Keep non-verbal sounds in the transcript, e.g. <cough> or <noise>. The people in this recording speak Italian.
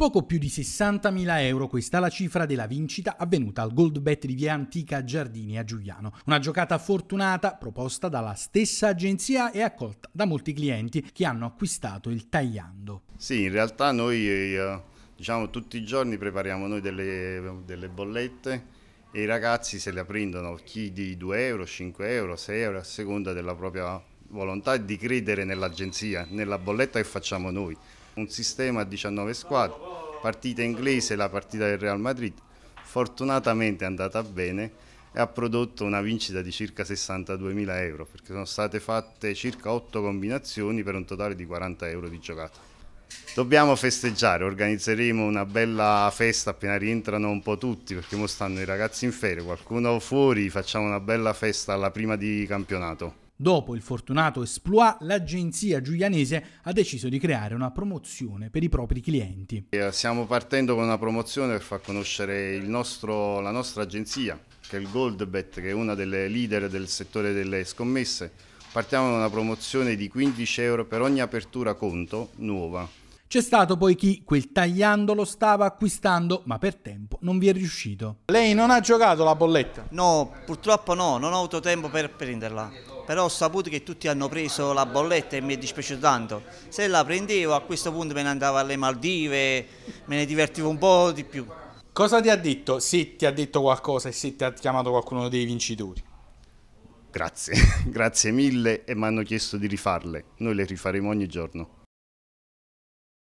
Poco più di 60.000 euro, questa è la cifra della vincita avvenuta al Gold Bet di via Antica Giardini a Giuliano. Una giocata fortunata proposta dalla stessa agenzia e accolta da molti clienti che hanno acquistato il tagliando. Sì, in realtà noi eh, diciamo, tutti i giorni prepariamo noi delle, delle bollette e i ragazzi se le prendono chi di 2 euro, 5 euro, 6 euro a seconda della propria volontà di credere nell'agenzia, nella bolletta che facciamo noi un sistema a 19 squadre, partita inglese, la partita del Real Madrid, fortunatamente è andata bene e ha prodotto una vincita di circa 62.000 euro perché sono state fatte circa 8 combinazioni per un totale di 40 euro di giocata. Dobbiamo festeggiare, organizzeremo una bella festa appena rientrano un po' tutti perché ora stanno i ragazzi in ferie, qualcuno fuori, facciamo una bella festa alla prima di campionato. Dopo il fortunato esploit, l'agenzia giulianese ha deciso di creare una promozione per i propri clienti. Eh, stiamo partendo con una promozione per far conoscere nostro, la nostra agenzia, che è il Goldbet, che è una delle leader del settore delle scommesse. Partiamo con una promozione di 15 euro per ogni apertura conto nuova. C'è stato poi chi quel tagliando lo stava acquistando, ma per tempo non vi è riuscito. Lei non ha giocato la bolletta? No, purtroppo no, non ho avuto tempo per prenderla però ho saputo che tutti hanno preso la bolletta e mi è dispiaciuto tanto. Se la prendevo a questo punto me ne andavo alle Maldive, me ne divertivo un po' di più. Cosa ti ha detto? Sì, ti ha detto qualcosa e sì, ti ha chiamato qualcuno dei vincitori. Grazie, <laughs> grazie mille e mi hanno chiesto di rifarle. Noi le rifaremo ogni giorno.